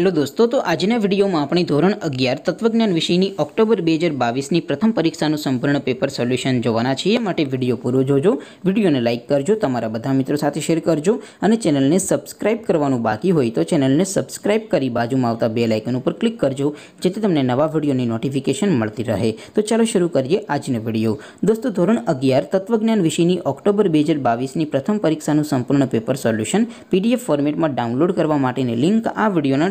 hello दोस्तों तो आज ने वीडियो में अपनी ધોરણ 11 તત્વજ્ઞાન વિષયની ઓક્ટોબર 2022 ની પ્રથમ પરીક્ષા નું સંપૂર્ણ પેપર સોલ્યુશન જોવાના છે માટે વિડિયો પૂરો જોજો વિડિયોને લાઈક કરજો તમારા બધા મિત્રો સાથે શેર કરજો અને ચેનલને સબ્સ્ક્રાઇબ કરવાનું બાકી હોય તો ચેનલને સબ્સ્ક્રાઇબ કરી બાજુમાં આવતા બેલ આઇકન ઉપર ક્લિક કરજો જેથી તમને નવા વિડિયોની નોટિફિકેશન મળતી રહે તો ચાલો શરૂ કરીએ આજનો વિડિયો દોસ્તો ધોરણ 11 તત્વજ્ઞાન વિષયની ઓક્ટોબર 2022 ની પ્રથમ પરીક્ષા નું સંપૂર્ણ પેપર સોલ્યુશન પીડીએફ ફોર્મેટમાં ડાઉનલોડ કરવા માટેની લિંક આ વિડિયોના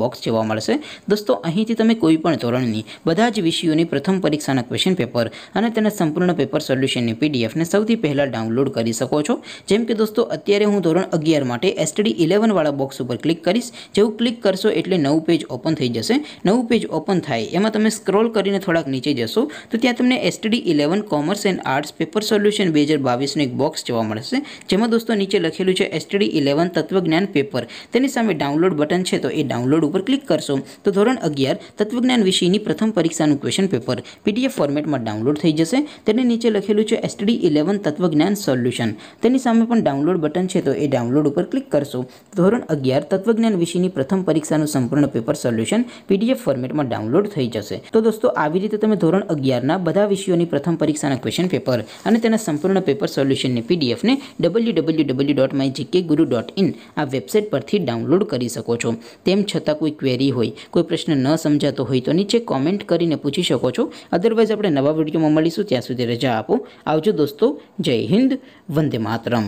બોક્સ જોવા મળશે દોસ્તો અહીંથી તમે કોઈપણ ધોરણની બધા જ વિષયોની પ્રથમ પરીક્ષાના ક્વેશ્ચન પેપર અને તેના સંપૂર્ણ પેપર સોલ્યુશનની પીડીએફ ને સૌથી પહેલા ડાઉનલોડ કરી શકો છો જેમ કે દોસ્તો અત્યારે હું ધોરણ 11 માટે STD 11 વાળા બોક્સ ઉપર ક્લિક કરીશ જેવું ક્લિક કરશો એટલે નવું પેજ ઓપન થઈ જશે નવું પેજ ઓપન થાય એમાં તમે સ્ક્રોલ કરીને થોડક નીચે જશો તો ત્યાં તમને STD 11 commerce and arts paper solution 2022 નો એક બોક્સ જોવા મળશે જેમાં દોસ્તો નીચે લખેલું છે STD 11 તત્વજ્ઞાન પેપર તેની સામે ડાઉનલોડ બટન છે તો એ ડાઉનલોડ અપર ક્લિક કરશો તો ધોરણ 11 તત્વજ્ઞાન વિષયની પ્રથમ પરીક્ષાનું ક્વેશ્ચન પેપર પીડીએફ ફોર્મેટમાં ડાઉનલોડ થઈ જશે તેની નીચે લખેલું છે STD 11 તત્વજ્ઞાન સોલ્યુશન તેની સામે પણ ડાઉનલોડ બટન છે તો એ ડાઉનલોડ ઉપર ક્લિક કરશો ધોરણ 11 તત્વજ્ઞાન વિષયની પ્રથમ પરીક્ષાનું સંપૂર્ણ પેપર સોલ્યુશન પીડીએફ ફોર્મેટમાં ડાઉનલોડ થઈ જશે તો દોસ્તો આવી રીતે તમે ધોરણ 11 ના બધા વિષયોની પ્રથમ પરીક્ષાના ક્વેશ્ચન પેપર અને તેના સંપૂર્ણ પેપર સોલ્યુશન ને પીડીએફ ને www.mygkguru.in આ વેબસાઈટ પરથી ડાઉનલોડ કરી શકો છો તેમ कोई क्वेरी हो कोई प्रश्न न समझा तो हो तो नीचे कमेंट કરીને પૂછી શકો છો અધરવાઇઝ આપણે નવા વિડિયો માં મળીશું ત્યાં સુધી રજા આપો આવજો દોસ્તો જય હિન્દ વંદે માતરમ